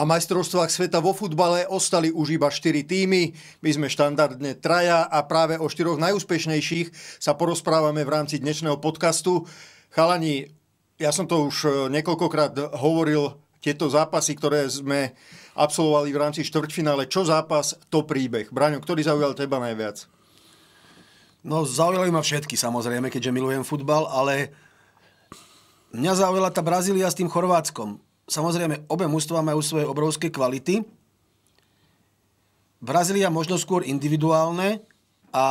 Na majstrovstvách sveta vo futbale ostali už iba 4 týmy. My sme štandardne traja a práve o štyroch najúspešnejších sa porozprávame v rámci dnešného podcastu. Chalani, ja som to už e, niekoľkokrát hovoril, tieto zápasy, ktoré sme absolvovali v rámci štvrťfinále, čo zápas, to príbeh. Braňo, ktorý zaujal teba najviac? No, zaujali ma všetky samozrejme, keďže milujem futbal, ale mňa zaujala tá Brazília s tým Chorvátskom Samozrejme, obe mužstva majú svoje obrovské kvality. Brazília možno skôr individuálne a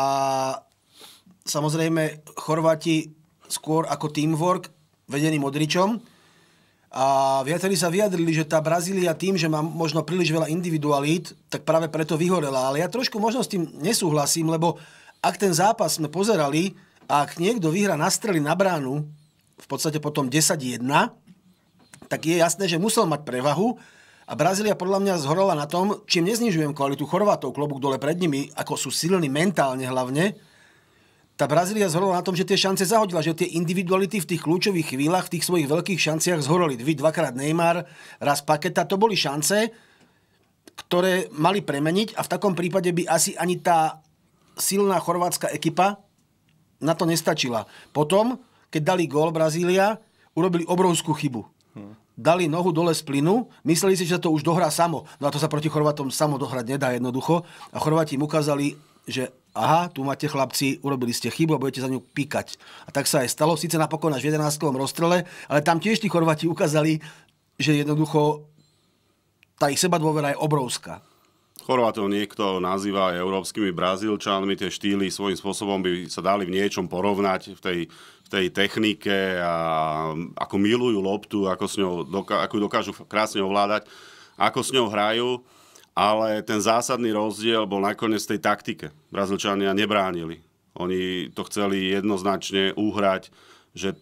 samozrejme Chorváti skôr ako teamwork vedený Modričom. A viacerí sa vyjadrili, že tá Brazília tým, že má možno príliš veľa individualít, tak práve preto vyhorela. Ale ja trošku možno s tým nesúhlasím, lebo ak ten zápas sme pozerali ak niekto vyhra na na bránu, v podstate potom 10-1, tak je jasné, že musel mať prevahu a Brazília podľa mňa zhorela na tom, čím neznižujem kvalitu Chorvátov, klobúk dole pred nimi, ako sú silní mentálne hlavne, tá Brazília zhorela na tom, že tie šance zahodila, že tie individuality v tých kľúčových chvíľach, v tých svojich veľkých šanciach zhorali. Dvi, dvakrát Neymar, raz Paketa, to boli šance, ktoré mali premeniť a v takom prípade by asi ani tá silná chorvátska ekipa na to nestačila. Potom, keď dali gól Brazília, urobili obrovskú chybu dali nohu dole z plynu, mysleli si, že to už dohrá samo. No a to sa proti Chorvatom samo dohrať nedá jednoducho. A Chorvati im ukázali, že aha, tu máte chlapci, urobili ste chybu a budete za ňu píkať. A tak sa aj stalo, síce napokon až v 11. rozstrele, ale tam tiež tí Chorvati ukázali, že jednoducho tá ich seba dôvera je obrovská. Chorvátov niekto nazýva aj európskymi Brazílčanmi, tie štýly svojím spôsobom by sa dali v niečom porovnať v tej, v tej technike a ako milujú loptu, ako, s ňou ako ju dokážu krásne ovládať, ako s ňou hrajú, ale ten zásadný rozdiel bol nakoniec tej taktike. Brazílčania nebránili. Oni to chceli jednoznačne uhrať, že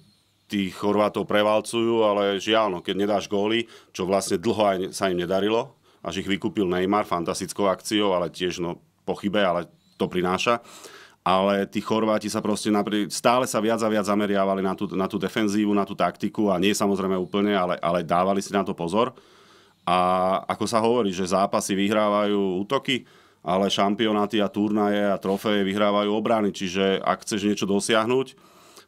tých Chorvátov prevalcujú, ale žiaľ, no, keď nedáš góly, čo vlastne dlho aj sa im nedarilo, až ich vykúpil Neymar fantastickou akciou, ale tiež no, po chybe, ale to prináša. Ale tí Chorváti sa proste napri- stále sa viac a viac zameriavali na tú, na tú defenzívu, na tú taktiku a nie samozrejme úplne, ale, ale dávali si na to pozor. A ako sa hovorí, že zápasy vyhrávajú útoky, ale šampionáty a turnaje a trofeje vyhrávajú obrany. Čiže ak chceš niečo dosiahnuť,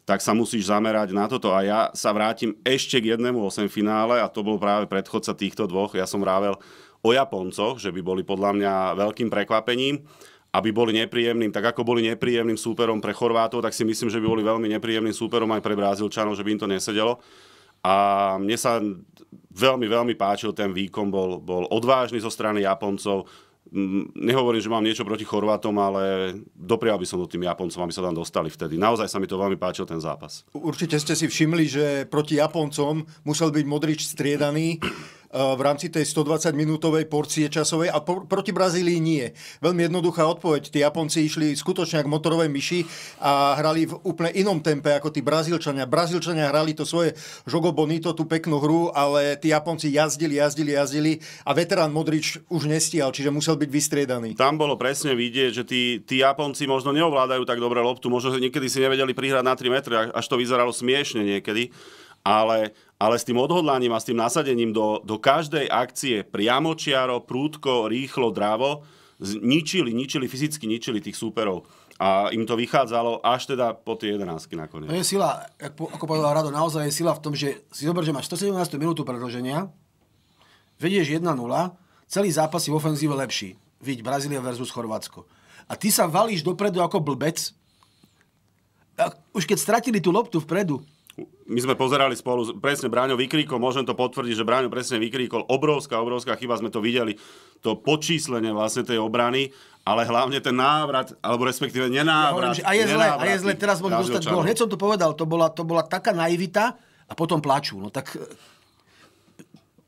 tak sa musíš zamerať na toto. A ja sa vrátim ešte k jednému 8 finále a to bol práve predchodca týchto dvoch. Ja som vravel, o Japoncoch, že by boli podľa mňa veľkým prekvapením aby boli nepríjemným, tak ako boli nepríjemným súperom pre Chorvátov, tak si myslím, že by boli veľmi nepríjemným súperom aj pre Brazílčanov, že by im to nesedelo. A mne sa veľmi, veľmi páčil ten výkon, bol, bol odvážny zo strany Japoncov. Mm, nehovorím, že mám niečo proti Chorvátom, ale doprial by som to tým Japoncom, aby sa tam dostali vtedy. Naozaj sa mi to veľmi páčil ten zápas. Určite ste si všimli, že proti Japoncom musel byť Modrič striedaný Eh, v rámci tej 120-minútovej porcie časovej a po, proti Brazílii nie. Veľmi jednoduchá odpoveď. Tí Japonci išli skutočne ako motorové myši a hrali v úplne inom tempe ako tí Brazílčania. Brazílčania hrali to svoje žogo bonito, tú peknú hru, ale tí Japonci jazdili, jazdili, jazdili a veterán Modrič už nestial, čiže musel byť vystriedaný. Tam bolo presne vidieť, že tí, tí Japonci možno neovládajú tak dobre loptu, možno niekedy si nevedeli prihrať na 3 metre, až to vyzeralo smiešne niekedy ale, ale s tým odhodlaním a s tým nasadením do, do každej akcie priamočiaro, prúdko, rýchlo, dravo, ničili, ničili, fyzicky ničili tých súperov. A im to vychádzalo až teda po tie 11 nakoniec. To no je sila, ako, ako povedal Rado, naozaj je sila v tom, že si zober, že máš 117. minútu predloženia, vedieš 1-0, celý zápas je v ofenzíve lepší. Vidíš, Brazília versus Chorvátsko. A ty sa valíš dopredu ako blbec. A už keď stratili tú loptu vpredu, my sme pozerali spolu, presne Bráňo vykríkol, môžem to potvrdiť, že Bráňo presne vykríkol, obrovská, obrovská chyba, sme to videli, to počíslenie vlastne tej obrany, ale hlavne ten návrat, alebo respektíve nenávrat. Ja hovorím, a je zle, a je zle, teraz môžem dostať gol. Hneď som to povedal, to bola, to bola taká naivita a potom plačú. No tak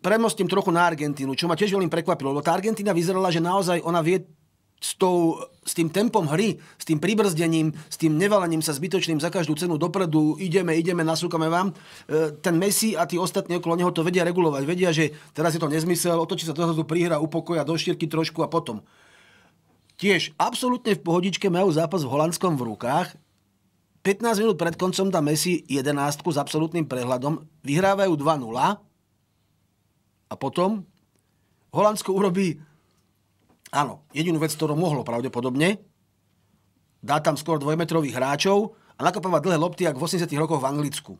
premostím trochu na Argentínu, čo ma tiež veľmi prekvapilo, lebo tá Argentína vyzerala, že naozaj ona vie s, tou, s tým tempom hry, s tým pribrzdením, s tým nevalením sa zbytočným za každú cenu dopredu, ideme, ideme, nasúkame vám, e, ten Messi a tí ostatní okolo neho to vedia regulovať. Vedia, že teraz je to nezmysel, otočí sa dozadu, prihra, upokoja do štyrky trošku a potom. Tiež absolútne v pohodičke majú zápas v Holandskom v rukách, 15 minút pred koncom dá Messi 11 s absolútnym prehľadom, vyhrávajú 2-0 a potom Holandsko urobí Áno, jedinú vec, ktorú mohlo pravdepodobne, dá tam skôr dvojmetrových hráčov a nakopávať dlhé lopty, ako v 80 rokoch v Anglicku.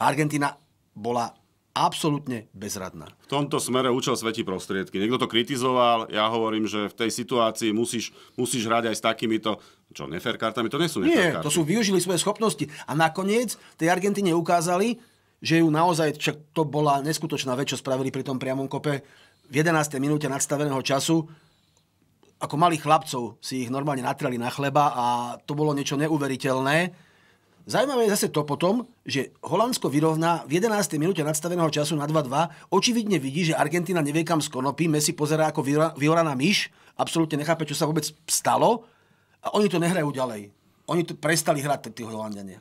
Argentina bola absolútne bezradná. V tomto smere účel svetí prostriedky. Niekto to kritizoval, ja hovorím, že v tej situácii musíš, musíš hrať aj s takýmito, čo, nefér kartami? To nie sú nefér Nie, karty. to sú využili svoje schopnosti. A nakoniec tej Argentine ukázali, že ju naozaj, čak to bola neskutočná vec, čo spravili pri tom priamom kope v 11. minúte nadstaveného času, ako malých chlapcov si ich normálne natrali na chleba a to bolo niečo neuveriteľné. Zajímavé je zase to potom, že Holandsko vyrovná v 11. minúte nadstaveného času na 2-2. Očividne vidí, že Argentina nevie kam skonopí. Messi pozerá ako vyhoraná myš. Absolútne nechápe, čo sa vôbec stalo. A oni to nehrajú ďalej. Oni to prestali hrať, tí Holandiania.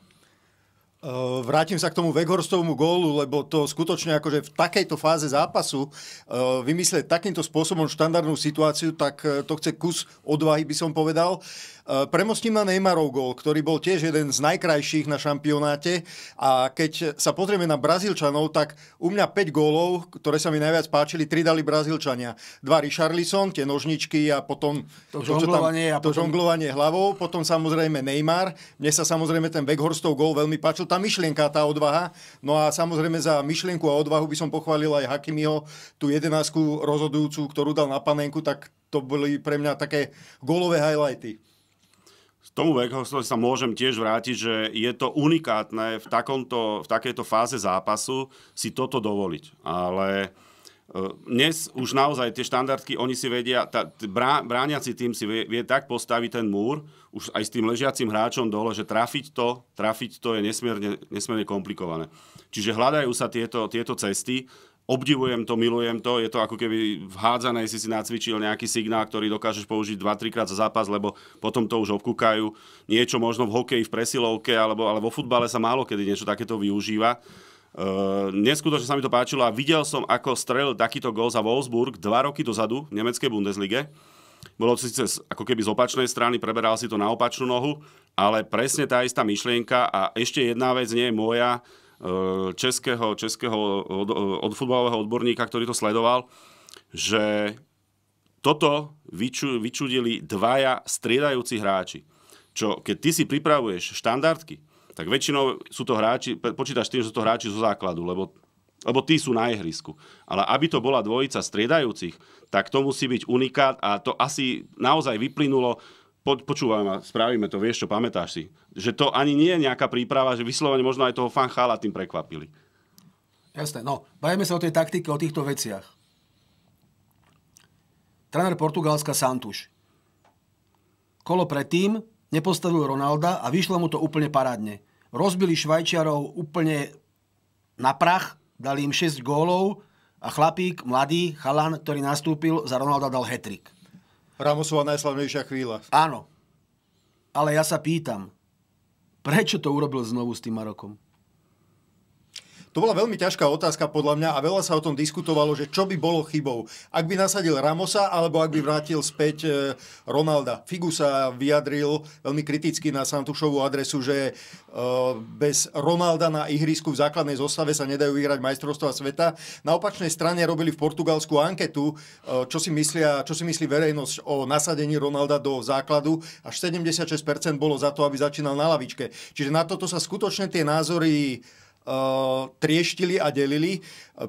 Eh, vrátim sa k tomu Weghorstovmu gólu, lebo to skutočne akože v takejto fáze zápasu eh, vymyslieť takýmto spôsobom štandardnú situáciu, tak eh, to chce kus odvahy, by som povedal. Premostím na Neymarov gól, ktorý bol tiež jeden z najkrajších na šampionáte a keď sa pozrieme na Brazílčanov, tak u mňa 5 gólov, ktoré sa mi najviac páčili, 3 dali Brazílčania. Dva Richarlison, tie nožničky a potom to, to, žonglovanie, tam, a potom... to žonglovanie hlavou, potom samozrejme Neymar. Mne sa samozrejme ten Weghorstov gól veľmi páčil tá myšlienka, tá odvaha. No a samozrejme za myšlienku a odvahu by som pochválil aj Hakimiho, tú jedenásku rozhodujúcu, ktorú dal na panenku, tak to boli pre mňa také golové highlighty. Z tomu Weghorstovi sa môžem tiež vrátiť, že je to unikátne v, takomto, v takejto fáze zápasu si toto dovoliť. Ale dnes už naozaj tie štandardky, oni si vedia, tá, brá, brániaci tým si vie, vie tak postaviť ten múr, už aj s tým ležiacim hráčom dole, že trafiť to, trafiť to je nesmierne, nesmierne komplikované. Čiže hľadajú sa tieto, tieto cesty, obdivujem to, milujem to, je to ako keby v hádzanej si si nacvičil nejaký signál, ktorý dokážeš použiť 2-3 krát za zápas, lebo potom to už obkúkajú. Niečo možno v hokeji, v presilovke alebo, alebo vo futbale sa málo kedy niečo takéto využíva. Uh, neskutočne sa mi to páčilo a videl som, ako strelil takýto gol za Wolfsburg dva roky dozadu v nemeckej Bundeslige. Bolo to síce ako keby z opačnej strany, preberal si to na opačnú nohu, ale presne tá istá myšlienka a ešte jedna vec nie je moja, uh, českého, českého od, od futbalového odborníka, ktorý to sledoval, že toto vyču, vyčudili dvaja striedajúci hráči. Čo, keď ty si pripravuješ štandardky, tak väčšinou sú to hráči, počítaš tým, že sú to hráči zo základu, lebo lebo tí sú na ihrisku. Ale aby to bola dvojica striedajúcich, tak to musí byť unikát a to asi naozaj vyplynulo po, počúvaj ma, spravíme to, vieš čo, pamätáš si. Že to ani nie je nejaká príprava, že vyslovene možno aj toho fanchála tým prekvapili. Jasné, no, bavíme sa o tej taktike, o týchto veciach. Tréner Portugalska Santuš. Kolo predtým nepostavil Ronalda a vyšlo mu to úplne parádne rozbili Švajčiarov úplne na prach, dali im 6 gólov a chlapík, mladý, chalan, ktorý nastúpil, za Ronalda dal hetrik. Ramosová najslavnejšia chvíľa. Áno. Ale ja sa pýtam, prečo to urobil znovu s tým Marokom? To bola veľmi ťažká otázka podľa mňa a veľa sa o tom diskutovalo, že čo by bolo chybou. Ak by nasadil Ramosa, alebo ak by vrátil späť e, Ronalda. Figu sa vyjadril veľmi kriticky na Santušovú adresu, že e, bez Ronalda na ihrisku v základnej zostave sa nedajú vyhrať majstrovstva sveta. Na opačnej strane robili v Portugalsku anketu, e, čo si, myslia, čo si myslí verejnosť o nasadení Ronalda do základu. Až 76% bolo za to, aby začínal na lavičke. Čiže na toto sa skutočne tie názory E, trieštili a delili.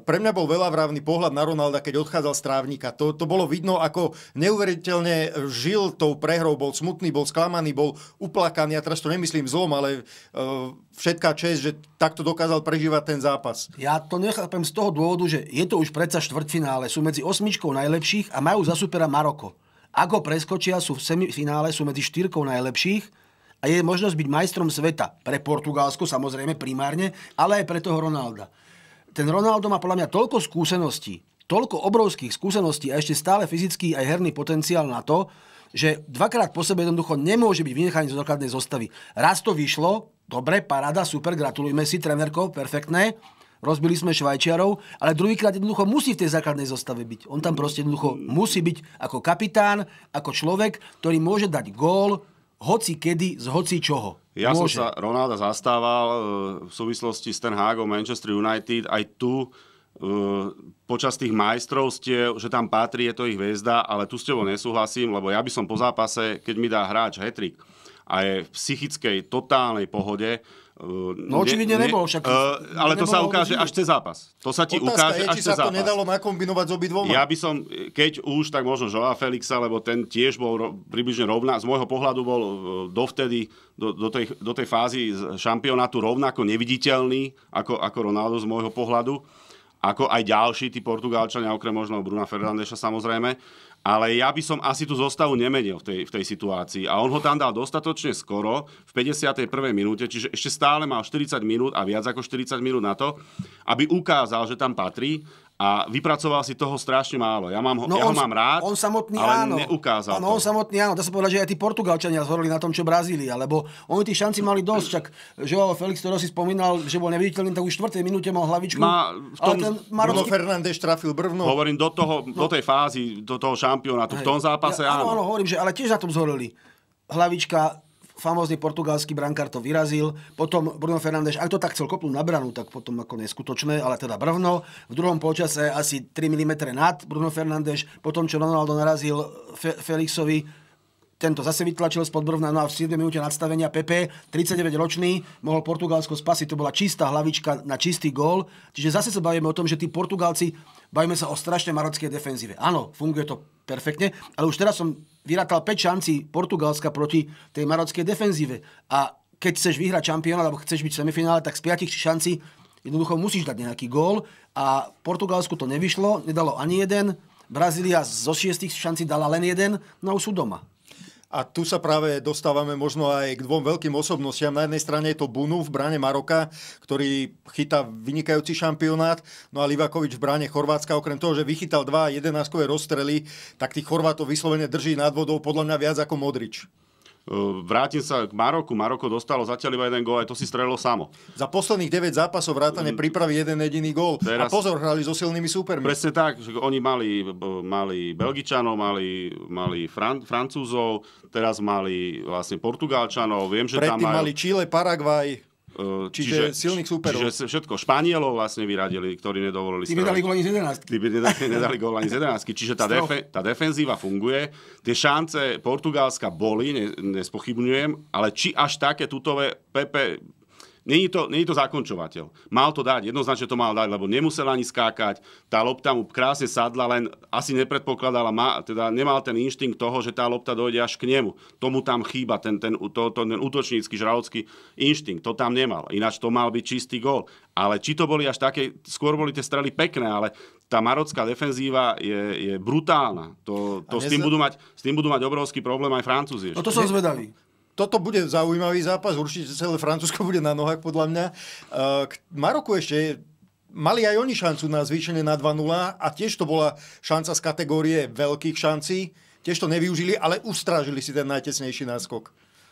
Pre mňa bol veľa vrávny pohľad na Ronalda, keď odchádzal z trávnika. To, to bolo vidno, ako neuveriteľne žil tou prehrou, bol smutný, bol sklamaný, bol uplakaný. Ja teraz to nemyslím zlom, ale uh, všetká čest, že takto dokázal prežívať ten zápas. Ja to nechápem z toho dôvodu, že je to už predsa štvrtfinále. Sú medzi osmičkou najlepších a majú za supera Maroko. Ako preskočia, sú v semifinále, sú medzi štyrkou najlepších a je možnosť byť majstrom sveta. Pre Portugalsko samozrejme primárne, ale aj pre toho Ronalda. Ten Ronaldo má podľa mňa toľko skúseností, toľko obrovských skúseností a ešte stále fyzický aj herný potenciál na to, že dvakrát po sebe jednoducho nemôže byť vynechaný zo základnej zostavy. Raz to vyšlo, dobre, parada, super, gratulujme si, trenerko, perfektné, rozbili sme Švajčiarov, ale druhýkrát jednoducho musí v tej základnej zostave byť. On tam proste jednoducho musí byť ako kapitán, ako človek, ktorý môže dať gól, hoci kedy z hoci čoho. Ja Môže. som sa Ronalda zastával e, v súvislosti s Ten Hagom Manchester United. Aj tu e, počas tých majstrovstiev, že tam patrí, je to ich väzda, ale tu s tebou nesúhlasím, lebo ja by som po zápase, keď mi dá hráč hetrik, a je v psychickej, totálnej pohode, e, No očividne ne, nebol však. Uh, ale nebol to sa ukáže až cez zápas. To sa ti Otázka ukáže je, až či cez sa zápas. to nedalo nakombinovať s obidvoma. Ja by som, keď už, tak možno Joao Felixa, lebo ten tiež bol ro- približne rovná, z môjho pohľadu bol e, dovtedy, do, do, tej, do tej fázy šampionátu rovnako neviditeľný ako, ako Ronaldo z môjho pohľadu ako aj ďalší, tí Portugálčania, okrem možno Bruna Fernandeša samozrejme ale ja by som asi tú zostavu nemenil v tej, v tej situácii. A on ho tam dal dostatočne skoro, v 51. minúte, čiže ešte stále mal 40 minút a viac ako 40 minút na to, aby ukázal, že tam patrí a vypracoval si toho strašne málo. Ja, mám ho, no ja on, ho mám rád, on samotný, ale áno. neukázal áno, to. on samotný, áno. Dá sa povedať, že aj tí Portugalčania zhorili na tom, čo Brazília, lebo oni tí šanci mali dosť. Čak ho Felix, ktorého si spomínal, že bol neviditeľný, tak už v štvrtej minúte mal hlavičku. Má, v tom, ale ten Marocký... Bruno Fernández trafil brvno. Hovorím do, toho, no. do tej fázy, do toho šampionátu, v tom zápase, ja, áno. Áno, hovorím, že ale tiež na tom zhorili. Hlavička, famózny portugalský brankár to vyrazil, potom Bruno Fernández, ak to tak chcel kopnúť na branu, tak potom ako neskutočné, ale teda brvno. V druhom polčase asi 3 mm nad Bruno Fernández, potom čo Ronaldo narazil Fe- Felixovi, tento zase vytlačil spod Brvna, no a v 7 minúte nadstavenia Pepe, 39-ročný, mohol Portugalsko spasiť, to bola čistá hlavička na čistý gól. Čiže zase sa bavíme o tom, že tí Portugálci, bavíme sa o strašne marockej defenzíve. Áno, funguje to perfektne, ale už teraz som vyrátal 5 šancí Portugalska proti tej marockej defenzíve. A keď chceš vyhrať čampiona, alebo chceš byť v semifinále, tak z 5 šancí jednoducho musíš dať nejaký gól a Portugalsku to nevyšlo, nedalo ani jeden, Brazília zo šiestich šanci dala len jeden, no už sú doma. A tu sa práve dostávame možno aj k dvom veľkým osobnostiam. Na jednej strane je to Bunu v bráne Maroka, ktorý chytá vynikajúci šampionát. No a Livakovič v bráne Chorvátska, okrem toho, že vychytal dva jedenáskové rozstrely, tak tých Chorvátov vyslovene drží nad vodou podľa mňa viac ako Modrič. Ehm, vrátim sa k Maroku. Maroko dostalo zatiaľ iba jeden gól, aj to si strelilo samo. Za posledných 9 zápasov vrátane mm. pripravi jeden jediný gól. Teraz... A pozor, hrali so silnými súpermi. Presne tak, že oni mali, mali Belgičanov, mali, mali Fran- Francúzov, teraz mali vlastne Portugálčanov. Viem, že Predtým tam majú... mali Chile, Paraguaj. Eh, čiže, čiže silných súperov. Čiže všetko. Španielov vlastne vyradili, ktorí nedovolili. Ty nedali gól ani z 11. Tí nedali, nedali gól ani z 11. Čiže tá, defe, tá defenzíva funguje. Tie šance Portugalska boli, ne, nespochybňujem, ale či až také tutové Pepe Není to, není to zakončovateľ. Mal to dať, jednoznačne to mal dať, lebo nemusel ani skákať. Tá lopta mu krásne sadla, len asi nepredpokladala, ma, teda nemal ten inštinkt toho, že tá lopta dojde až k nemu. Tomu tam chýba ten, ten, to, to, ten útočnícky, žralocký inštinkt. To tam nemal. Ináč to mal byť čistý gól. Ale či to boli až také, skôr boli tie strely pekné, ale tá marocká defenzíva je, je brutálna. To, to s, tým budú mať, s tým budú mať obrovský problém aj Francúzi. No to som zvedavý toto bude zaujímavý zápas, určite celé Francúzsko bude na nohách podľa mňa. Eh, k Maroku ešte mali aj oni šancu na zvýšenie na 2-0 a tiež to bola šanca z kategórie veľkých šancí. Tiež to nevyužili, ale ustražili si ten najtesnejší náskok.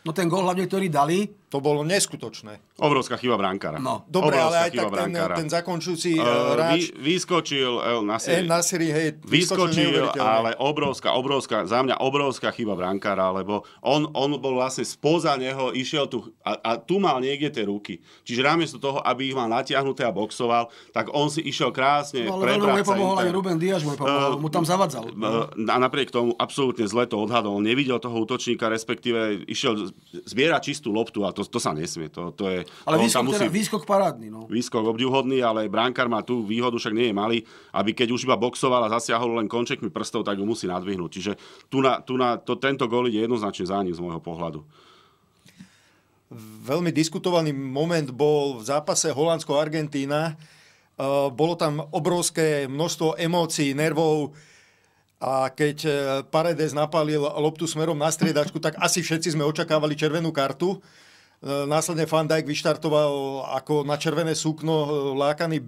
No ten gól hlavne, ktorý dali. To bolo neskutočné. Obrovská chyba brankára. No. Dobre, Obrovská ale aj tak ten, ten zakončujúci uh, e, e, ráč... Vy, vyskočil El Nasiri. El Nasiri, hej, vyskočil, vyskočil ale obrovská, obrovská, za mňa obrovská chyba brankára, lebo on, on bol vlastne spoza neho, išiel tu a, a tu mal niekde tie ruky. Čiže namiesto toho, aby ich mal natiahnuté a boxoval, tak on si išiel krásne. No, ale veľmi mu nepomohol aj Ruben Diaz, mu, uh, mu tam zavadzal. Uh, a napriek tomu absolútne zle to odhadol. On nevidel toho útočníka, respektíve išiel zbiera čistú loptu a to, to sa nesmie. To, to je, ale to výskok, musí, teda, výskok parádny. No. Výskok obdivhodný, ale bránkar má tú výhodu, však nie je malý, aby keď už iba boxoval a zasiahol len končekmi prstov, tak ho musí nadvihnúť. Čiže tu na, tu na, to, tento gol ide jednoznačne za ním z môjho pohľadu. Veľmi diskutovaný moment bol v zápase Holandsko-Argentína. Ehm, bolo tam obrovské množstvo emócií, nervov a keď e, Paredes napálil loptu smerom na striedačku, tak asi všetci sme očakávali červenú kartu. E, následne Van Dijk vyštartoval ako na červené súkno e, lákaný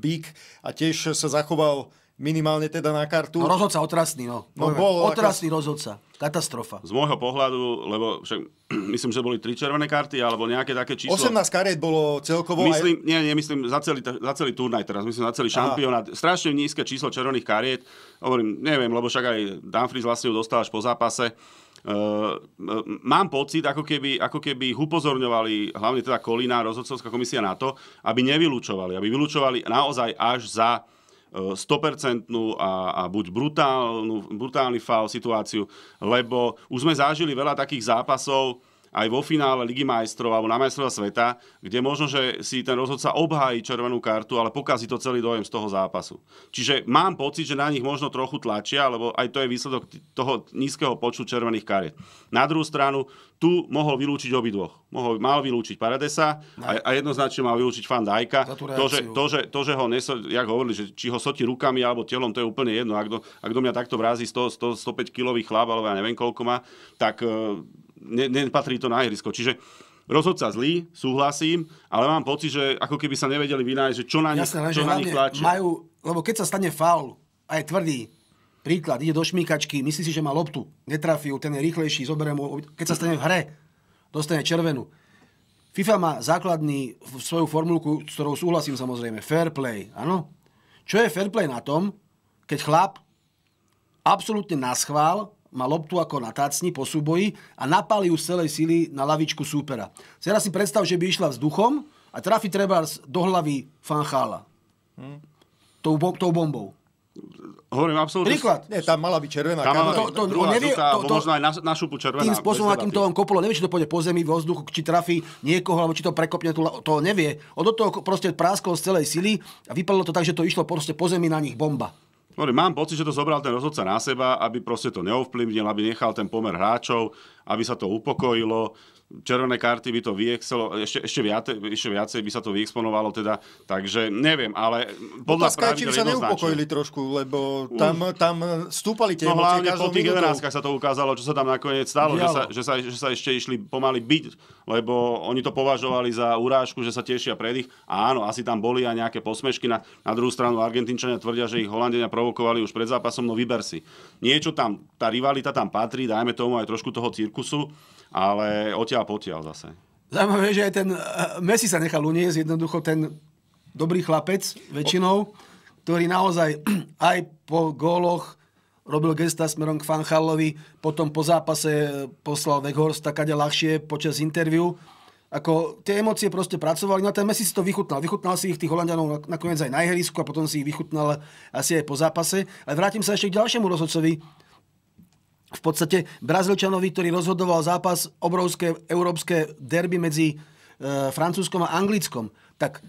bík a tiež sa zachoval Minimálne teda na kartu. No rozhodca otrasný, no. no bol otrasný aká... rozhodca. Katastrofa. Z môjho pohľadu, lebo však myslím, že boli tri červené karty, alebo nejaké také číslo. 18 kariet bolo celkovo. Myslím, aj... nie, nie, myslím za celý, za celý turnaj teraz, myslím za celý Aha. Strašne nízke číslo červených kariet. Hovorím, neviem, lebo však aj Danfries vlastne ju dostal až po zápase. Uh, mám pocit, ako keby, ako keby ich upozorňovali, hlavne teda Kolina, rozhodcovská komisia na to, aby nevylučovali, aby vylučovali naozaj až za 100% a, a buď brutálnu, brutálny fal situáciu, lebo už sme zažili veľa takých zápasov, aj vo finále Ligy majstrov alebo na majstrova sveta, kde možno, že si ten rozhodca obhájí červenú kartu, ale pokazí to celý dojem z toho zápasu. Čiže mám pocit, že na nich možno trochu tlačia, lebo aj to je výsledok toho nízkeho počtu červených kariet. Na druhú stranu, tu mohol vylúčiť obidvoch. Mohol, mal vylúčiť Paradesa a, a jednoznačne mal vylúčiť Fandajka. To že, to, že, to, že ho, neso, jak hovorili, že či ho soti rukami alebo telom, to je úplne jedno. Ak do, ak do mňa takto vrazí 100, 100, 105 kilový chlap, alebo ja neviem koľko má, tak eh, ne, nepatrí to na ihrisko. Čiže rozhodca zlý, súhlasím, ale mám pocit, že ako keby sa nevedeli vynájsť, že čo na nich, Jasne, čo na nich Majú, lebo keď sa stane faul, aj tvrdý, príklad, ide do šmíkačky, myslí si, že má loptu, netrafil, ten je rýchlejší, zoberie mu, keď sa stane v hre, dostane červenú. FIFA má základný svoju formulku, s ktorou súhlasím samozrejme, fair play, áno? Čo je fair play na tom, keď chlap absolútne naschvál má loptu ako na tácni po súboji a napáli ju z celej sily na lavičku súpera. Teraz si predstav, že by išla vzduchom a trafi treba do hlavy fanchála. Hmm. Tou, tou bombou. Hovorím absolútne... Príklad. Nie, tam mala byť červená tam mala, to, to, druhá nevie, žltá, to, to, možno aj na, na šupu červená. Tým spôsobom, akým to on kopolo, nevie, či to pôjde po zemi, vo vzduchu, či trafi niekoho, alebo či to prekopne, tú, to nevie. On do toho proste práskol z celej sily a vypadalo to tak, že to išlo proste po zemi na nich bomba. Mám pocit, že to zobral ten rozhodca na seba, aby proste to neovplyvnil, aby nechal ten pomer hráčov aby sa to upokojilo. Červené karty by to vyexcelo, ešte, ešte, viacej, ešte viacej by sa to vyexponovalo teda, takže neviem, ale podľa Otázka, pravidel sa neupokojili trošku, lebo tam, tam eh, stúpali tie no, hlavne po tých generáskach sa to ukázalo, čo sa tam nakoniec stalo, že sa, že, sa, že sa ešte išli pomaly byť, lebo oni to považovali za urážku, že sa tešia pred ich. A áno, asi tam boli aj nejaké posmešky. Na, na druhú stranu Argentínčania tvrdia, že ich Holandia provokovali už pred zápasom, no vyber si. Niečo tam, tá rivalita tam patrí, dajme tomu aj trošku toho cirku kusu, ale odtiaľ potiaľ zase. Zaujímavé, že aj ten eh, Messi sa nechal uniesť, jednoducho ten dobrý chlapec väčšinou, ktorý naozaj aj po góloch robil gesta smerom k Fanchalovi, potom po zápase eh, poslal Weghorst kade ľahšie počas interviu. Ako tie emócie proste pracovali, no ten Messi si to vychutnal. Vychutnal si ich tých Holandianov nakoniec aj na ihrisku a potom si ich vychutnal asi aj po zápase. Ale vrátim sa ešte k ďalšiemu rozhodcovi, v podstate Brazilčanovi, ktorý rozhodoval zápas obrovské európske derby medzi e, Francúzskom a Anglickom, tak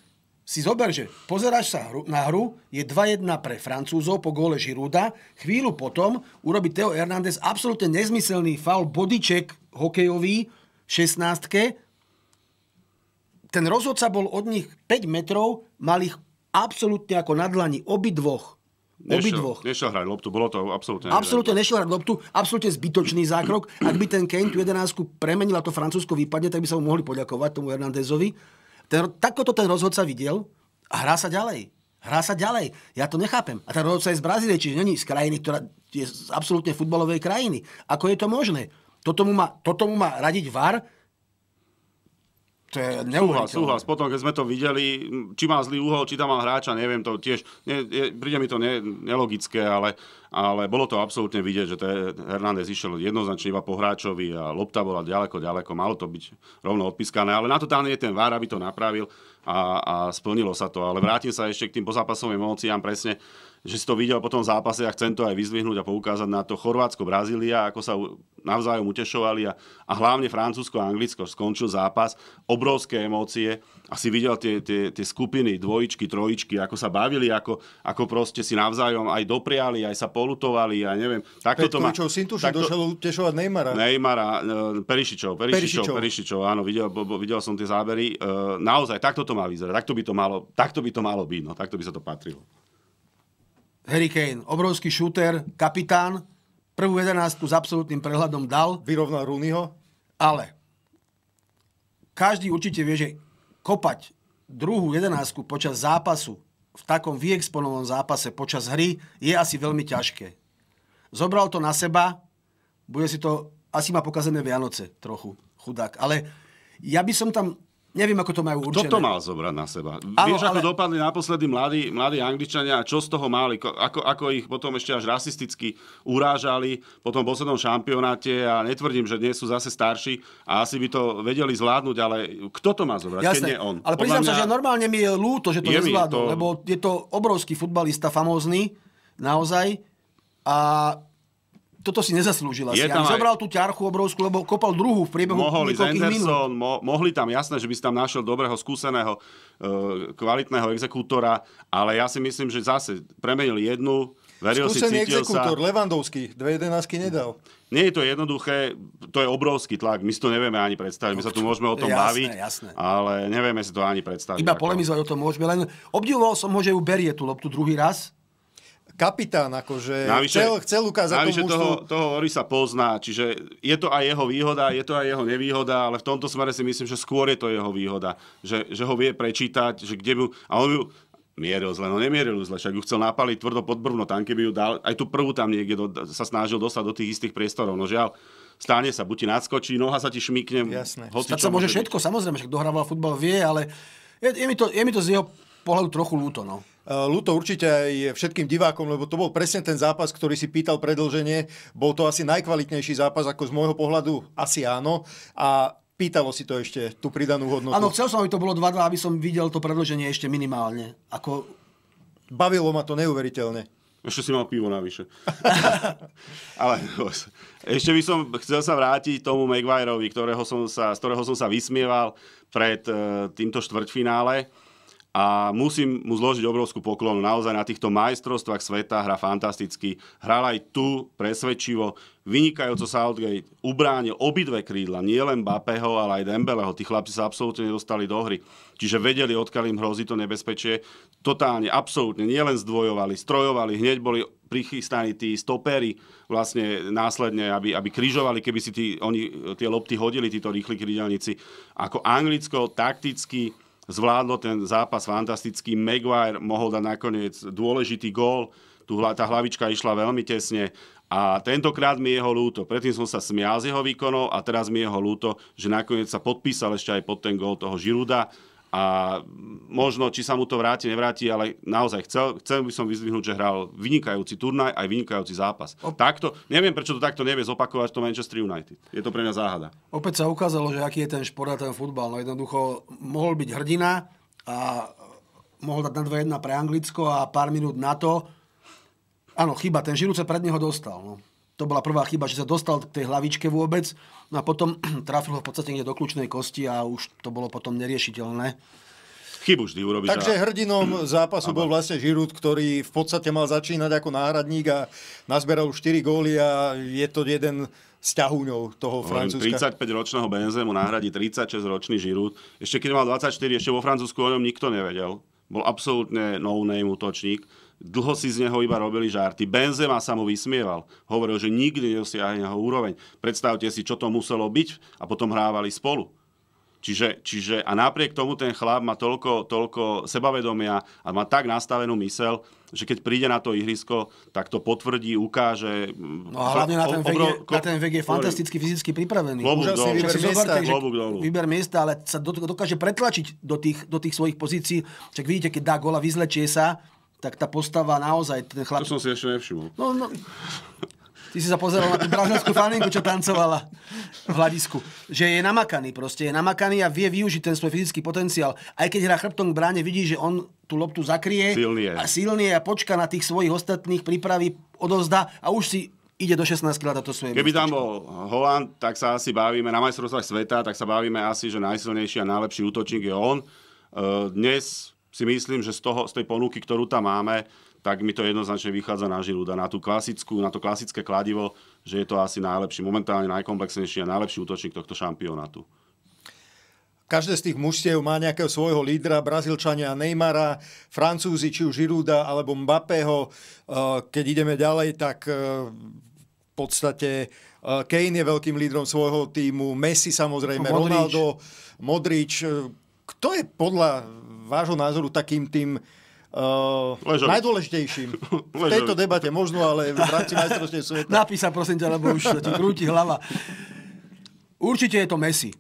si zober, že pozeráš sa hru, na hru, je 2-1 pre Francúzov po góle Žirúda, chvíľu potom urobí Teo Hernández absolútne nezmyselný faul bodyček hokejový 16 Ten rozhodca bol od nich 5 metrov, mal ich absolútne ako na dlani obidvoch obidvoch. Nešiel hrať loptu, bolo to absolútne... Absolútne nešiel hrať loptu, absolútne zbytočný zákrok. Ak by ten Kane tu 11 premenil a to Francúzsko vypadne, tak by sa mu mohli poďakovať tomu Hernandezovi. Ten, takoto ten rozhodca videl a hrá sa ďalej. Hrá sa ďalej. Ja to nechápem. A ten rozhodca je z Brazílie, čiže není z krajiny, ktorá je z absolútne futbalovej krajiny. Ako je to možné? Toto mu má, toto mu má radiť VAR, to je neuhlas, súhlas. Potom, keď sme to videli, či má zlý úhol, či tam má hráča, neviem to tiež. Nie, je, príde mi to ne, nelogické, ale, ale bolo to absolútne vidieť, že Hernández išiel jednoznačne iba po hráčovi a lopta bola ďaleko, ďaleko, malo to byť rovno odpiskané, ale na to tam je ten vár, aby to napravil a, a splnilo sa to. Ale vrátim sa ešte k tým pozápasovým emóciám presne, že si to videl po tom zápase a chcem to aj vyzvihnúť a poukázať na to Chorvátsko-Brazília, ako sa navzájom utešovali a, a hlavne Francúzsko a Anglicko skončil zápas, obrovské emócie asi videl tie, tie, tie skupiny, dvojičky, trojičky, ako sa bavili, ako, ako proste si navzájom aj dopriali, aj sa polutovali, aj neviem. Takto to má... Sintuša takto... došiel utešovať Neymara. Neymara, e, Perišičov, Perišičov, Perišičov, Perišičov áno, videl, bo, bo, videl som tie zábery. E, naozaj, takto to má vyzerať, takto by to malo, takto by to malo byť, no, takto by sa to patrilo. Harry Kane, obrovský šúter, kapitán, prvú jedenáctku s absolútnym prehľadom dal. Vyrovnal Rooneyho. Ale každý určite vie, že kopať druhú jedenásku počas zápasu, v takom vyexponovanom zápase počas hry, je asi veľmi ťažké. Zobral to na seba, bude si to, asi má pokazené Vianoce trochu, chudák. Ale ja by som tam Neviem, ako to majú určené. Kto to mal zobrať na seba? Ano, Vieš, ako ale... dopadli naposledy mladí, mladí Angličania, čo z toho mali, ako, ako ich potom ešte až rasisticky urážali po tom poslednom šampionáte a netvrdím, že dnes sú zase starší a asi by to vedeli zvládnuť, ale kto to má zobrať, Jasné, keď nie on? Ale priznám mňa... sa, že normálne mi je lúto, že to je nezvládol, to... lebo je to obrovský futbalista, famózny, naozaj. A toto si nezaslúžila. Je si. Tam aj... Zobral tú ťarchu obrovskú, lebo kopal druhú v priebehu mohol Anderson, mo- mohli tam, jasné, že by si tam našiel dobrého, skúseného, e, kvalitného exekútora, ale ja si myslím, že zase premenil jednu, veril Skúsený si, cítil exekútor, sa... Levandovský, 211 jedenáctky nedal. Nie je to jednoduché, to je obrovský tlak, my si to nevieme ani predstaviť, my sa tu môžeme o tom jasné, baviť, jasné. ale nevieme si to ani predstaviť. Iba ako... polemizovať o tom môžeme, len obdivoval som ho, že ju berie tú loptu druhý raz, kapitán, akože navyše, chcel, chcel ukázať navyše tomu toho, toho Orisa pozná, čiže je to aj jeho výhoda, je to aj jeho nevýhoda, ale v tomto smere si myslím, že skôr je to jeho výhoda, že, že ho vie prečítať, že kde by, a on by, mieril zle, no nemieril zle, však ju chcel napaliť tvrdo pod brvno, tam keby ju dal, aj tú prvú tam niekde do, sa snažil dostať do tých istých priestorov, no žiaľ, stane sa, buď ti nadskočí, noha sa ti šmikne. Jasné. Hoci, sa môže všetko, byť. samozrejme, však dohrával futbal, vie, ale je, je, mi to, je mi to z jeho pohľadu trochu ľúto, no. Eh, Luto určite aj všetkým divákom, lebo to bol presne ten zápas, ktorý si pýtal predlženie. Bol to asi najkvalitnejší zápas, ako z môjho pohľadu asi áno. A pýtalo si to ešte, tú pridanú hodnotu. Áno, chcel som, aby to bolo 2-2, aby som videl to predlženie ešte minimálne. Ako... Bavilo ma to neuveriteľne. Ešte si mal pivo navyše. Ale ešte by som chcel sa vrátiť tomu Maguireovi, ktorého som sa, z ktorého som sa vysmieval pred eh, týmto štvrťfinále a musím mu zložiť obrovskú poklonu. Naozaj na týchto majstrovstvách sveta hra fantasticky. Hral aj tu presvedčivo. Vynikajúco Southgate ubránil obidve krídla, nielen Bapeho, ale aj Dembeleho. Tí chlapci sa absolútne nedostali do hry. Čiže vedeli, odkiaľ im hrozí to nebezpečie. Totálne, absolútne, nielen zdvojovali, strojovali, hneď boli prichystaní tí stopery vlastne následne, aby, aby križovali, keby si tí, oni tie lopty hodili, títo rýchli krydelníci. Ako Anglicko takticky zvládlo ten zápas fantasticky. Maguire mohol dať nakoniec dôležitý gól, tá hlavička išla veľmi tesne a tentokrát mi jeho lúto. Predtým som sa smial z jeho výkonov a teraz mi jeho lúto, že nakoniec sa podpísal ešte aj pod ten gól toho Žiruda a možno, či sa mu to vráti, nevráti, ale naozaj chcel, chcel by som vyzvihnúť, že hral vynikajúci turnaj, aj vynikajúci zápas. Op- takto, neviem, prečo to takto nevie zopakovať to Manchester United. Je to pre mňa záhada. Opäť sa ukázalo, že aký je ten šport a ten futbal. No jednoducho, mohol byť hrdina a mohol dať na 2-1 pre Anglicko a pár minút na to. Áno, chyba, ten Žiruce pred neho dostal. No. To bola prvá chyba, že sa dostal k tej hlavičke vôbec no a potom trafil ho v podstate niekde do kľúčnej kosti a už to bolo potom neriešiteľné chybu vždy urobiť. Takže a... hrdinom zápasu bol vlastne Žirut, ktorý v podstate mal začínať ako náhradník a nazberal 4 góly a je to jeden z ťahúňov toho Francúzska. 35-ročného Benzemu náhradí 36-ročný Žirut. Ešte keď mal 24, ešte vo Francúzsku o ňom nikto nevedel. Bol absolútne no-name útočník Dlho si z neho iba robili žarty. Benzema sa mu vysmieval. Hovoril, že nikdy nedosiahne jeho úroveň. Predstavte si, čo to muselo byť a potom hrávali spolu. Čiže, čiže a napriek tomu ten chlap má toľko, toľko sebavedomia a má tak nastavenú mysel, že keď príde na to ihrisko, tak to potvrdí, ukáže... No a hlavne na ten, vek je, na ten vek je fantasticky fyzicky pripravený. Klobúk dolu. Vyber miesta, miesta, ale sa dokáže pretlačiť do tých, do tých svojich pozícií. Čak vidíte, keď dá gola, vyzlečie sa, tak tá postava naozaj, ten chlap... To som si ešte nevšimol. No, no, Ty si sa pozeral na tú bražanskú faninku, čo tancovala v hľadisku. Že je namakaný proste, je namakaný a vie využiť ten svoj fyzický potenciál. Aj keď hrá chrbtom k bráne, vidí, že on tú loptu zakrie silný a silný je a počka na tých svojich ostatných, pripraví, odovzdá a už si ide do 16 krát a to svoje Keby tam bol Holand, tak sa asi bavíme na majstrovstvách sveta, tak sa bavíme asi, že najsilnejší a najlepší útočník je on. E, dnes si myslím, že z, toho, z tej ponuky, ktorú tam máme, tak mi to jednoznačne vychádza na Žiruda, na, tú klasickú, na to klasické kladivo, že je to asi najlepší, momentálne najkomplexnejší a najlepší útočník tohto šampionátu. Každé z tých mužstiev má nejakého svojho lídra, Brazílčania Neymara, Francúzi, či už Žirúda alebo Mbappého. Eh, keď ideme ďalej, tak eh, v podstate eh, Kane je veľkým lídrom svojho týmu, Messi samozrejme, Modrič. Ronaldo, Modrič. Kto je podľa vášho názoru takým tým Uh, najdôležitejším v tejto debate možno, ale v rámci majstrovstiev sveta. Napísa, prosím ťa, lebo už ti krúti hlava. Určite je to Messi.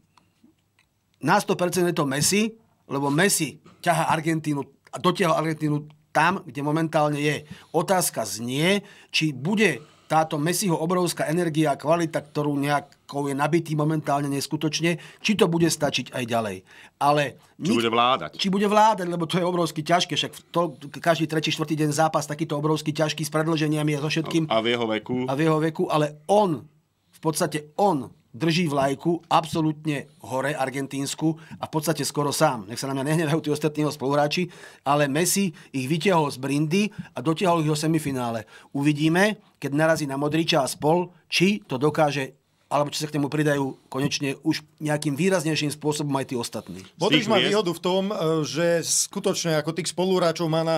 Na 100% je to Messi, lebo Messi ťaha Argentínu a dotiahol Argentínu tam, kde momentálne je. Otázka znie, či bude táto Messiho obrovská energia a kvalita, ktorú nejakou je nabitý momentálne neskutočne, či to bude stačiť aj ďalej. Ale nik- či bude vládať. Či bude vládať, lebo to je obrovsky ťažké. Však to, každý tretí, štvrtý deň zápas takýto obrovský ťažký s predlženiami a so všetkým. A, a v jeho veku. A v jeho veku, ale on, v podstate on drží vlajku absolútne hore Argentínsku a v podstate skoro sám. Nech sa na mňa nehnevajú tí ostatní spoluhráči, ale Messi ich vytiahol z brindy a dotiahol ich do semifinále. Uvidíme, keď narazí na Modriča a spol, či to dokáže alebo či sa k tomu pridajú konečne už nejakým výraznejším spôsobom aj tí ostatní. Modrič má výhodu v tom, e, že skutočne ako tých spoluhráčov má na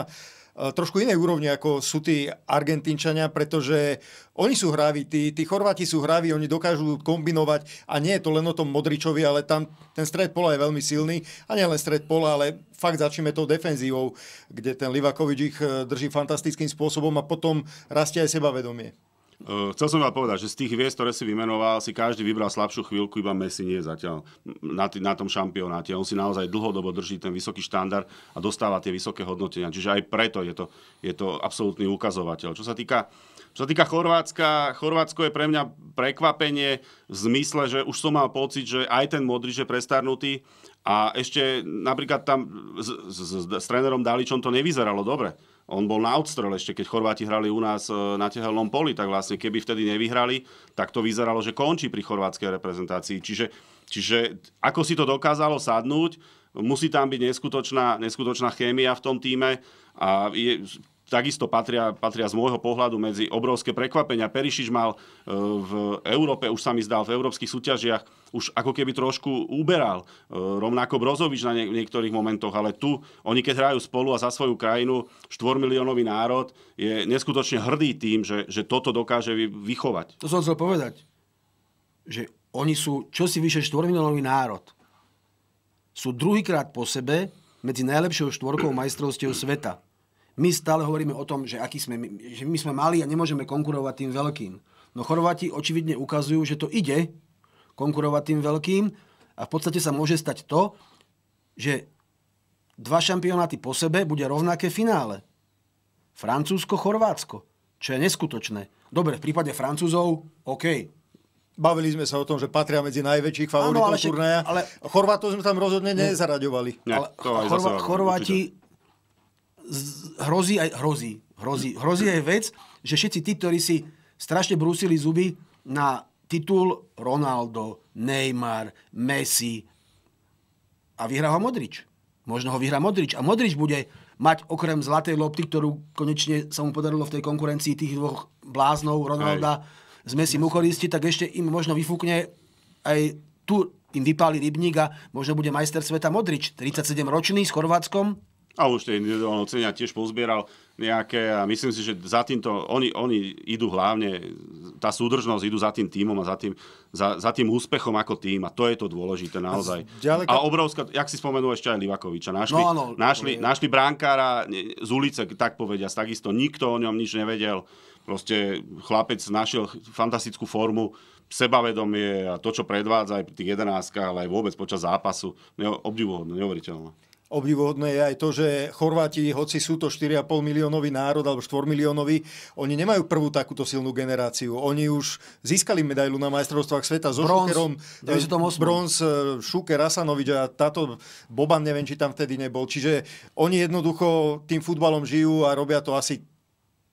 Eh, trošku inej úrovni, ako sú tí Argentínčania, pretože oni sú hrávi, tí, tí Chorváti sú hrávi, oni dokážu kombinovať a nie je to len o tom Modričovi, ale tam ten stred pola je veľmi silný a nie len stred pola, ale fakt začneme tou defenzívou, kde ten Livakovič ich eh, drží fantastickým spôsobom a potom rastie aj sebavedomie. Eh, chcel som vám povedať, že z tých hviezd, ktoré si vymenoval, si každý vybral slabšiu chvíľku, iba Messi nie zatiaľ na, t- na tom šampionáte. On si naozaj dlhodobo drží ten vysoký štandard a dostáva tie vysoké hodnotenia. Čiže aj preto je to, je to absolútny ukazovateľ. Čo sa týka čo sa týka Chorvátska, Chorvátsko je pre mňa prekvapenie v zmysle, že už som mal pocit, že aj ten Modrič je prestarnutý a ešte napríklad tam s, s, s, s trénerom Daličom to nevyzeralo dobre on bol na odstrel ešte, keď Chorváti hrali u nás e, na tehelnom poli, tak vlastne keby vtedy nevyhrali, tak to vyzeralo, že končí pri chorvátskej reprezentácii. Čiže, čiže ako si to dokázalo sadnúť, musí tam byť neskutočná, neskutočná chémia v tom týme a je, takisto patria, patria z môjho pohľadu medzi obrovské prekvapenia. Perišič mal e, v Európe, už sa mi zdal, v európskych súťažiach už ako keby trošku uberal. E, rovnako Brozovič na niektorých momentoch, ale tu oni keď hrajú spolu a za svoju krajinu, 4 miliónový národ je neskutočne hrdý tým, že, že toto dokáže vychovať. To som chcel povedať, že oni sú čosi vyše 4 miliónový národ. Sú druhýkrát po sebe medzi najlepšou štvorkou majstrovstiev sveta my stále hovoríme o tom, že, aký sme, že my sme mali a nemôžeme konkurovať tým veľkým. No Chorváti očividne ukazujú, že to ide konkurovať tým veľkým a v podstate sa môže stať to, že dva šampionáty po sebe bude rovnaké finále. Francúzsko-Chorvátsko, čo je neskutočné. Dobre, v prípade Francúzov, OK, Bavili sme sa o tom, že patria medzi najväčších favoritov turnaja. Ale... Chorvátov sme tam rozhodne nezaraďovali. Ne, ale Chorváti hrozí aj, hrozí, hrozí, hrozí aj vec, že všetci tí, ktorí si strašne brúsili zuby na titul Ronaldo, Neymar, Messi a vyhrá ho Modrič. Možno ho vyhrá Modrič. A Modrič bude mať okrem zlatej lopty, ktorú konečne sa mu podarilo v tej konkurencii tých dvoch bláznov Ronalda aj. z Messi Mukoristi, tak ešte im možno vyfúkne aj tu im vypáli rybník a možno bude majster sveta Modrič, 37 ročný s Chorvátskom, a už tie individuálne ocenia tiež pozbieral nejaké a myslím si, že za týmto, oni, oni idú hlavne, tá súdržnosť idú za tým týmom a za tým, za, za tým úspechom ako tým a to je to dôležité naozaj. A, ďaleka... a obrovská, jak si spomenul ešte aj Livakoviča, našli, no, áno, našli, no, je... našli bránkára z ulice, tak povedia, takisto nikto o ňom nič nevedel, proste chlapec našiel fantastickú formu, sebavedomie a to, čo predvádza aj pri tých jedenáskach, ale aj vôbec počas zápasu, obdivuhodné, neuveriteľné. Obdivuhodné je aj to, že Chorváti, hoci sú to 4,5 miliónový národ alebo 4 miliónový, oni nemajú prvú takúto silnú generáciu. Oni už získali medailu na majstrovstvách sveta so bronz, Šukerom. Bronz, e, Šuker, Asanovič a táto Boban, neviem, či tam vtedy nebol. Čiže oni jednoducho tým futbalom žijú a robia to asi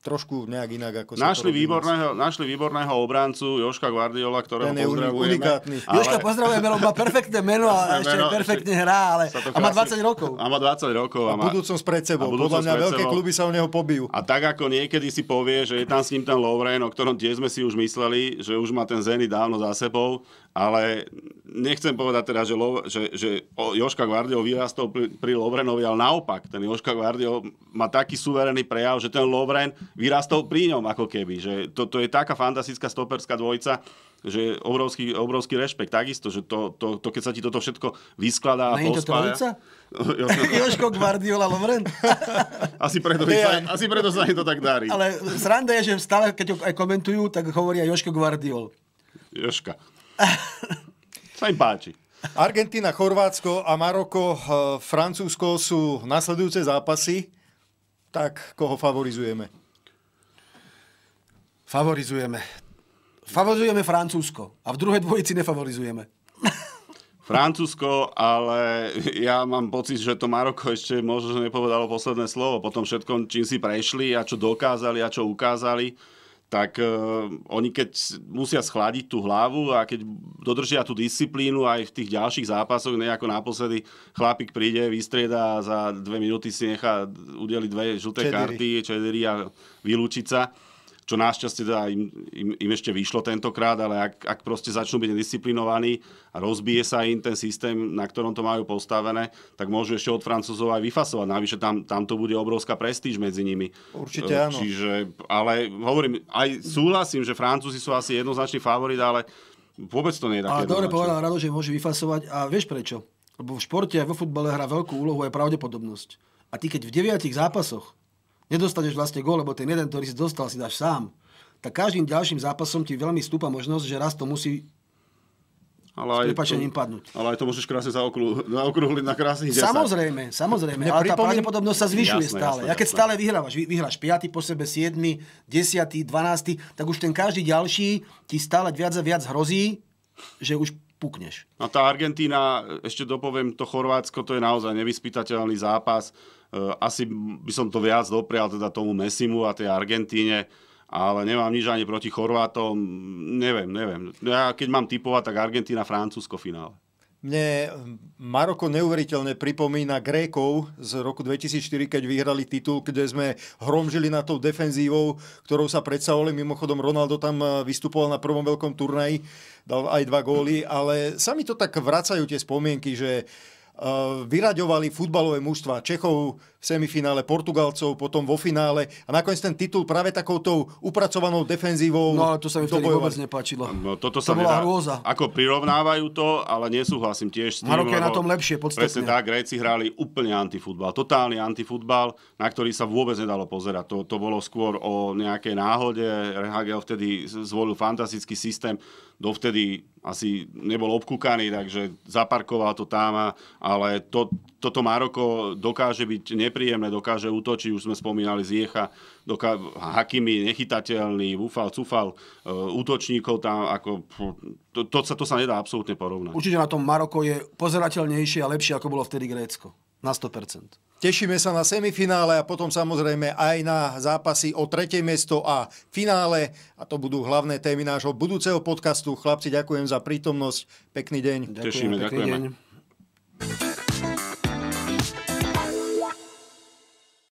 trošku nejak inak ako našli výborného, našli výborného obrancu Joška Guardiola, ktorého Ten pozdravujeme. Unikátny. Ale... Joška pozdravujeme, lebo má perfektné meno a ešte meno, perfektne hrá, ale a má 20 rokov. A má 20 rokov. A, má... budúcnosť pred sebou. Podľa mňa veľké sebou. kluby sa o neho pobijú. A tak ako niekedy si povie, že je tam s ním ten Lovren, o ktorom tiež sme si už mysleli, že už má ten Zeny dávno za sebou ale nechcem povedať teda, že, Lo, že, že Joška Guardiol vyrastol pri, pri Lovrenovi, ale naopak, ten Joška Guardiol má taký suverénny prejav, že ten Lovren vyrastol pri ňom ako keby. Že to, to je taká fantastická stoperská dvojica, že obrovský, obrovský rešpekt takisto, že to, to, to, keď sa ti toto všetko vyskladá a no pospája... to trojica? Joško Guardiola Lovren? asi, preto, sa, asi preto sa to tak darí. Ale sranda je, že stále, keď ho aj komentujú, tak hovoria Joško Guardiol. Joška. Sa im páči. Argentina, Chorvátsko a Maroko, eh, Francúzsko sú nasledujúce zápasy. Tak koho favorizujeme? Favorizujeme. Favorizujeme Francúzsko. A v druhej dvojici nefavorizujeme. Francúzsko, ale ja mám pocit, že to Maroko ešte možno, že nepovedalo posledné slovo. Potom všetkom, čím si prešli a čo dokázali a čo ukázali tak uh, oni keď musia schladiť tú hlavu a keď dodržia tú disciplínu aj v tých ďalších zápasoch, nejako naposledy chlapík príde, vystrieda a za dve minúty si nechá udeliť dve žlté čediri. karty, čediri a vylúčiť sa, čo našťastie teda im, im, im ešte vyšlo tentokrát, ale ak, ak proste začnú byť nedisciplinovaní a rozbije sa im ten systém, na ktorom to majú postavené, tak môžu ešte od Francúzov aj vyfasovať. Navyše tam, tam to bude obrovská prestíž medzi nimi. Určite e, áno. Čiže, ale hovorím, aj súhlasím, že Francúzi sú asi jednoznačný favorit, ale vôbec to nie je také. Ale dobre povedal Rado, že môže vyfasovať a vieš prečo? Lebo v športe a vo futbale hrá veľkú úlohu aj pravdepodobnosť. A ty keď v deviatich zápasoch nedostaneš vlastne gól, lebo ten jeden, ktorý si dostal, si dáš sám, tak každým ďalším zápasom ti veľmi stúpa možnosť, že raz to musí ale aj, to, padnúť. ale aj to môžeš krásne zaokrúhliť na krásnych 10. Samozrejme, samozrejme. Mne ale pripomín... tá pravdepodobnosť sa zvyšuje jasné, stále. Jasné, ja keď jasné. stále vyhrávaš, vyhráš 5. po sebe, 7., 10., 12., tak už ten každý ďalší ti stále viac a viac hrozí, že už pukneš. A tá Argentína, ešte dopoviem, to Chorvátsko, to je naozaj nevyspytateľný zápas. Eh, asi by som to viac doprial teda tomu Messimu a tej Argentíne, ale nemám nič ani proti Chorvátom, neviem, neviem. Ja keď mám typovať, tak Argentína, Francúzsko finále. Mne eh, Maroko neuveriteľne pripomína Grékov z roku 2004, keď vyhrali titul, kde sme hromžili na tou defenzívou, ktorou sa predstavovali. Mimochodom, Ronaldo tam eh, vystupoval na prvom veľkom turnaji, dal aj dva góly, ale sami to tak vracajú tie spomienky, že uh, Eh, vyraďovali futbalové mužstva Čechov v semifinále, Portugalcov, potom vo finále a nakoniec ten titul práve takouto upracovanou defenzívou. No ale to sa mi vtedy vôbec nepáčilo. No, toto sa to bola hrôza. Ako prirovnávajú to, ale nesúhlasím tiež s tým. Marok je na tom lepšie, podstatne. Presne tak, Gréci hrali úplne antifutbal, totálny antifutbal, na ktorý sa vôbec nedalo pozerať. To, to bolo skôr o nejakej náhode. Rehagel vtedy zvolil fantastický systém dovtedy asi nebol obkúkaný, takže zaparkoval to tam, ale to, toto Maroko dokáže byť nepríjemné, dokáže útočiť, už sme spomínali Ziecha, doká- Hakimi, nechytateľný, Ufal, Cufal, e, útočníkov tam, ako, to, to, sa, to sa nedá absolútne porovnať. Určite na tom Maroko je pozerateľnejšie a lepšie, ako bolo vtedy Grécko na 100%. Tešíme sa na semifinále a potom samozrejme aj na zápasy o tretie miesto a finále. A to budú hlavné témy nášho budúceho podcastu. Chlapci, ďakujem za prítomnosť. Pekný deň. Ďakujem, Tešíme, pekný ďakujeme. Deň.